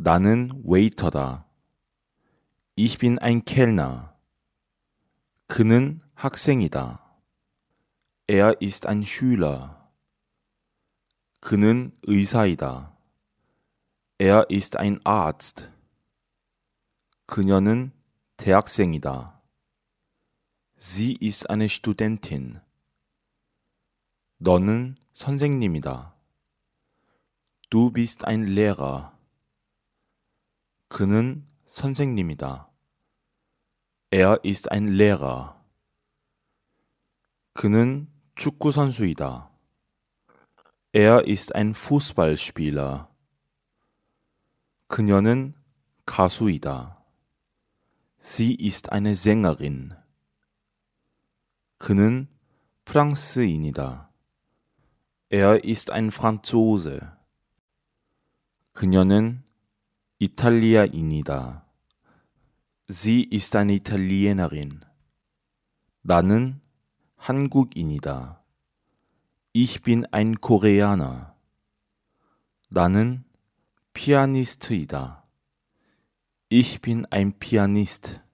나는 웨이터다. Ich bin ein Kellner. 그는 학생이다. Er ist ein Schüler. 그는 의사이다. Er ist ein Arzt. 그녀는 대학생이다. Sie ist eine Studentin. 너는 선생님이다. Du bist ein Lehrer. 그는 선생님이다. Er ist ein Lehrer. 그는 축구 선수이다. Er ist ein Fußballspieler. 그녀는 가수이다. Sie ist eine Sängerin. 그는 프랑스인이다. Er ist ein Franzose. 그녀는 이탈리아인이다. Sie ist eine Italienerin. 나는 한국인이다. Ich bin ein Koreaner. 나는 피아니스트이다. Ich bin ein Pianist.